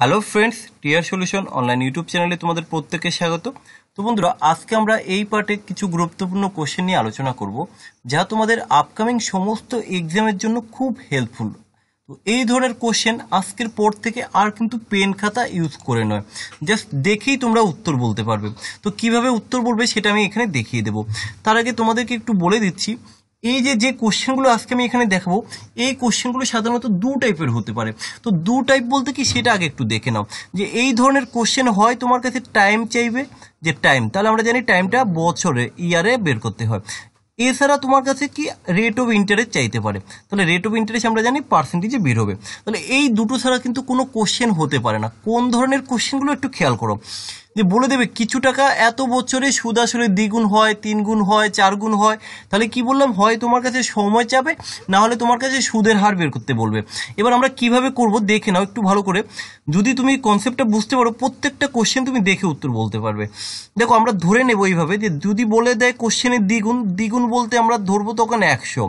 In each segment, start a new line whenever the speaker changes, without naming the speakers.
hello friends টিয়ার solution online YouTube চ্যানেলে তোমাদের প্রত্যেককে স্বাগত তো বন্ধুরা আজকে আমরা এই পার্টে কিছু গুরুত্বপূর্ণ কোশ্চেন নিয়ে আলোচনা করব যা তোমাদের আপকামিং সমস্ত এক্সামের জন্য খুব হেল্পফুল তো এই ধরনের কোশ্চেন আজকের পর থেকে আর কিন্তু পেন খাতা ইউজ করে নয় জাস্ট দেখেই তোমরা উত্তর বলতে পারবে তো কিভাবে উত্তর বলবে সেটা আমি এখানে দেখিয়ে দেবো তার আগে তোমাদেরকে একটু বলে দিচ্ছি এই যে যে কোশ্চেনগুলো আজকে আমি এখানে দেখাবো এই কোশ্চেনগুলো সাধারণত দু টাইপের হতে পারে তো দু টাইপ বলতে কি সেটা আগে একটু দেখে নাও যে এই ধরনের কোশ্চেন হয় তোমার কাছে টাইম চাইবে যে টাইম তাহলে আমরা জানি টাইমটা বছরে ইয়ারে বের করতে হয় এছাড়া তোমার কাছে কি রেট অফ ইন্টারেস্ট চাইতে পারে তাহলে রেট অফ ইন্টারেস্ট আমরা জানি পার্সেন্টেজে বের হবে তাহলে এই দুটো ছাড়া কিন্তু কোনো কোশ্চেন হতে পারে না কোন ধরনের কোশ্চেনগুলো একটু খেয়াল করো যে বলে দেবে কিছু টাকা এত বছরে সুদ আসলে দ্বিগুণ হয় তিন গুণ হয় চার গুণ হয় তাহলে কি বললাম হয় তোমার কাছে সময় চাবে না হলে তোমার কাছে সুদের হার বের করতে বলবে এবার আমরা কিভাবে করব দেখে নাও একটু ভালো করে যদি তুমি কনসেপ্টটা বুঝতে পারো প্রত্যেকটা কোশ্চেন তুমি দেখে উত্তর বলতে পারবে দেখো আমরা ধরে নেব এইভাবে যে যদি বলে দেয় কোশ্চেনের দ্বিগুণ দ্বিগুণ বলতে আমরা ধরবো তখন একশো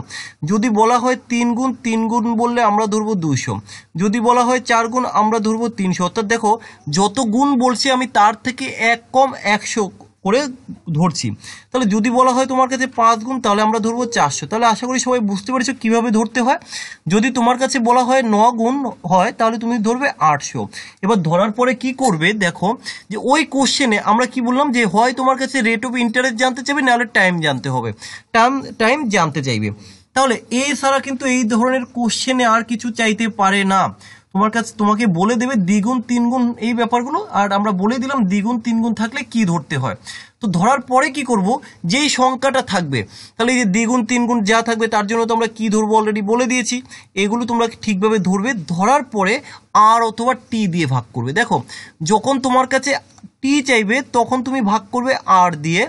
যদি বলা হয় তিন গুণ তিন গুণ বললে আমরা ধরবো দুশো যদি বলা হয় চার গুণ আমরা ধরবো তিনশো অর্থাৎ দেখো যত গুণ বলছি আমি তার থেকে থেকে এক কম একশো করে ধরছি তাহলে যদি বলা হয় তোমার কাছে পাঁচ গুণ তাহলে আমরা ধরবো চারশো তাহলে আশা করি সবাই বুঝতে পেরেছো কীভাবে ধরতে হয় যদি তোমার কাছে বলা হয় ন গুণ হয় তাহলে তুমি ধরবে আটশো এবার ধরার পরে কি করবে দেখো যে ওই কোশ্চেনে আমরা কি বললাম যে হয় তোমার কাছে রেট অফ ইন্টারেস্ট জানতে চাইবে নাহলে টাইম জানতে হবে টাইম টাইম জানতে চাইবে তাহলে এছাড়া কিন্তু এই ধরনের কোশ্চেনে আর কিছু চাইতে পারে না তোমার কাছে তোমাকে বলে দেবে দ্বিগুণ তিনগুণ এই ব্যাপারগুলো আর আমরা বলে দিলাম দ্বিগুণ তিনগুণ থাকলে কি ধরতে হয় তো ধরার পরে কি করব যেই সংখ্যাটা থাকবে তাহলে এই যে দ্বিগুণ তিনগুণ যা থাকবে তার জন্য তো আমরা কী ধরবো অলরেডি বলে দিয়েছি এগুলো তোমরা ঠিকভাবে ধরবে ধরার পরে আর অথবা টি দিয়ে ভাগ করবে দেখো যখন তোমার কাছে টি চাইবে তখন তুমি ভাগ করবে আর দিয়ে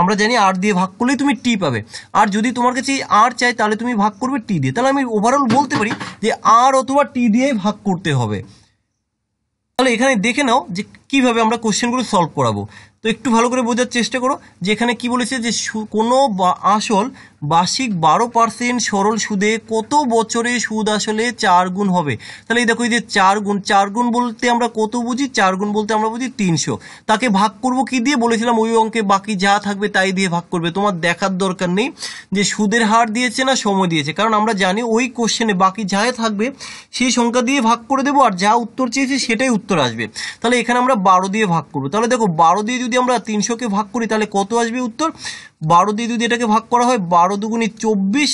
আমরা জানি আর দিয়ে ভাগ করলেই তুমি টি পাবে আর যদি তোমার কাছে আর চাই তাহলে তুমি ভাগ করবে টি দিয়ে তাহলে আমি ওভারঅল বলতে পারি যে আর অথবা টি দিয়ে ভাগ করতে হবে তাহলে এখানে দেখে নাও যে কিভাবে আমরা কোশ্চেনগুলো সলভ করাবো তো একটু ভালো করে বোঝার চেষ্টা করো যে এখানে কী বলেছে যে কোনো আসল বার্ষিক বারো পার্সেন্ট সরল সুদে কত বছরে সুদ আসলে চার গুণ হবে তাহলে এই দেখো এই যে চার গুণ চার গুণ বলতে আমরা কত বুঝি চার গুণ বলতে আমরা বুঝি তিনশো তাকে ভাগ করব কি দিয়ে বলেছিলাম ওই অঙ্কে বাকি যা থাকবে তাই দিয়ে ভাগ করবে তোমার দেখার দরকার নেই যে সুদের হার দিয়েছে না সময় দিয়েছে কারণ আমরা জানি ওই কোশ্চেনে বাকি যাই থাকবে সেই সংখ্যা দিয়ে ভাগ করে দেবো আর যা উত্তর চেয়েছে সেটাই উত্তর আসবে তাহলে এখানে আমরা বারো দিয়ে ভাগ করবো তাহলে দেখো বারো দিয়ে যদি আমরা তিনশোকে ভাগ করি তাহলে কত আসবে উত্তর বারো দিয়ে যদি এটাকে ভাগ করা হয় বারো দুগুণি চব্বিশ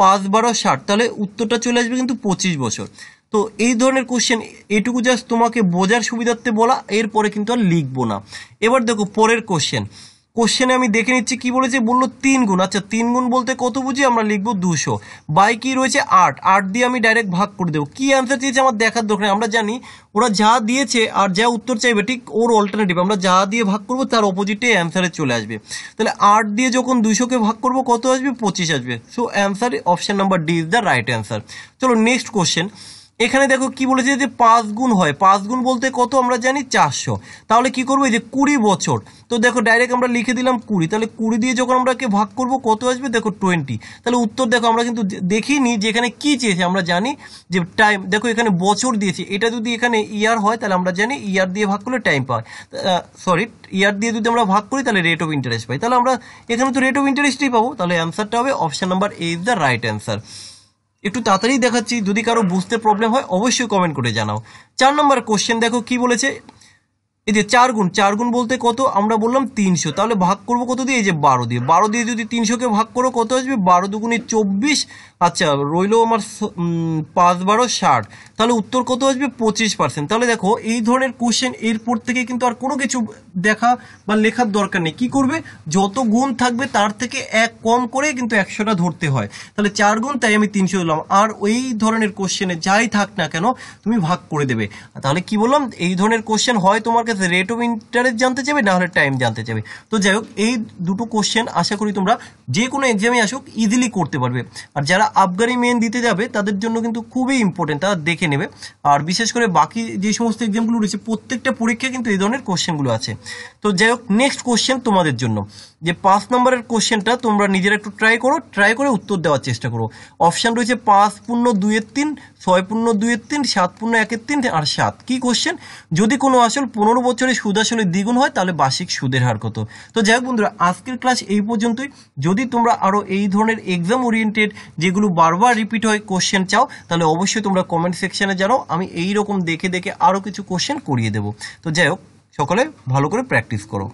পাঁচ বারো ষাট তাহলে উত্তরটা চলে আসবে কিন্তু পঁচিশ বছর তো এই ধরনের কোশ্চেন এটুকু জাস্ট তোমাকে বোঝার সুবিধার্থে বলা এরপরে কিন্তু আর লিখবো না এবার দেখো পরের কোশ্চেন কোশ্চেনে আমি দেখে নিচ্ছি কি বলেছে বললো তিন গুণ আচ্ছা তিন গুণ বলতে কত বুঝি আমরা লিখবো দুশো বাই কি রয়েছে আট আট দিয়ে আমি ডাইরেক্ট ভাগ করে দেবো কি অ্যান্সার চেয়েছে আমার দেখার দরকার আমরা জানি ওরা যা দিয়েছে আর যা উত্তর চাইবে ঠিক ওর অল্টারনেটিভ আমরা যা দিয়ে ভাগ করব তার অপোজিটে অ্যান্সারে চলে আসবে তাহলে আট দিয়ে যখন দুশোকে ভাগ করব কত আসবে পঁচিশ আসবে so answer option number D is the right answer চলো নেক্সট কোশ্চেন এখানে দেখো কি বলেছে যে পাঁচ গুণ হয় পাঁচ গুণ বলতে কত আমরা জানি চারশো তাহলে কি করবো যে কুড়ি বছর তো দেখো ডাইরেক্ট আমরা লিখে দিলাম কুড়ি তাহলে কুড়ি দিয়ে যখন আমরা কে ভাগ করব কত আসবে দেখো টোয়েন্টি তাহলে উত্তর দেখো আমরা কিন্তু দেখিনি যে এখানে কি চেয়েছে আমরা জানি যে টাইম দেখো এখানে বছর দিয়েছে এটা যদি এখানে ইয়ার হয় তাহলে আমরা জানি ইয়ার দিয়ে ভাগ করলে টাইম পাই সরি ইয়ার দিয়ে যদি আমরা ভাগ করি তাহলে রেট অফ ইন্টারেস্ট পাই তাহলে আমরা এখানে তো রেট অফ ইন্টারেস্টই পাবো তাহলে অ্যান্সারটা হবে option number A is the right answer একটু তাড়াতাড়ি দেখাচ্ছি যদি কারো বুঝতে প্রবলেম হয় অবশ্যই কমেন্ট করে জানাও চার নম্বর কোশ্চেন দেখো কি বলেছে এই যে চার গুণ চার গুণ বলতে কত আমরা বললাম তিনশো তাহলে ভাগ করব কত দিয়ে এই যে বারো দিয়ে বারো দিয়ে যদি তিনশোকে ভাগ করো কত আসবে বারো দুগুণে চব্বিশ আচ্ছা রইল আমার পাঁচ বারো ষাট তাহলে উত্তর কত আসবে পঁচিশ পার্সেন্ট তাহলে দেখো এই ধরনের কোশ্চেন এরপর থেকে কিন্তু আর কোনো কিছু দেখা বা লেখার দরকার নেই কী করবে যত গুণ থাকবে তার থেকে এক কম করে কিন্তু একশোটা ধরতে হয় তাহলে চার গুণ তাই আমি তিনশো দিলাম আর ওই ধরনের কোশ্চেনে যাই থাক না কেন তুমি ভাগ করে দেবে তাহলে কি বললাম এই ধরনের কোশ্চেন হয় তোমার কাছে রেট অফ ইন্টারেস্ট জানতে চাইবে না হলে টাইম জানতে চাইবে তো যাই হোক এই দুটো কোশ্চেন আশা করি তোমরা যে কোনো এক্সামে আসুক ইজিলি করতে পারবে আর যারা আবগারি মেন দিতে যাবে তাদের জন্য কিন্তু খুবই ইম্পর্টেন্ট তারা দেখে নেবে আর বিশেষ করে বাকি যে সমস্ত এক্সামগুলো রয়েছে প্রত্যেকটা পরীক্ষা কিন্তু এই ধরনের কোশ্চেনগুলো আছে তো যাই হোক নেক্সট কোশ্চেন তোমাদের জন্য যে পাঁচ নম্বরের কোশ্চেনটা তোমরা নিজেরা একটু ট্রাই করো ট্রাই করে উত্তর দেওয়ার চেষ্টা করো অপশান রয়েছে পাঁচ পূর্ণ দুইয়ের তিন ছয় পূর্ণ দুইয়ের তিন সাত পূর্ণ একের তিন আর সাত কি কোশ্চেন যদি কোনো আসল পনেরো বছরে সুদ আসলে দ্বিগুণ হয় তাহলে বার্ষিক সুদের হার কত তো যাই হোক বন্ধুরা আজকের ক্লাস এই পর্যন্তই যদি তোমরা আরও এই ধরনের এক্সাম ওরিয়েন্টেড যেগুলো বারবার রিপিট হয় কোশ্চেন চাও তাহলে অবশ্যই তোমরা কমেন্ট সেকশানে জানাও আমি এই রকম দেখে দেখে আরও কিছু কোশ্চেন করিয়ে দেবো তো যাই হোক সকলে ভালো করে প্র্যাকটিস করো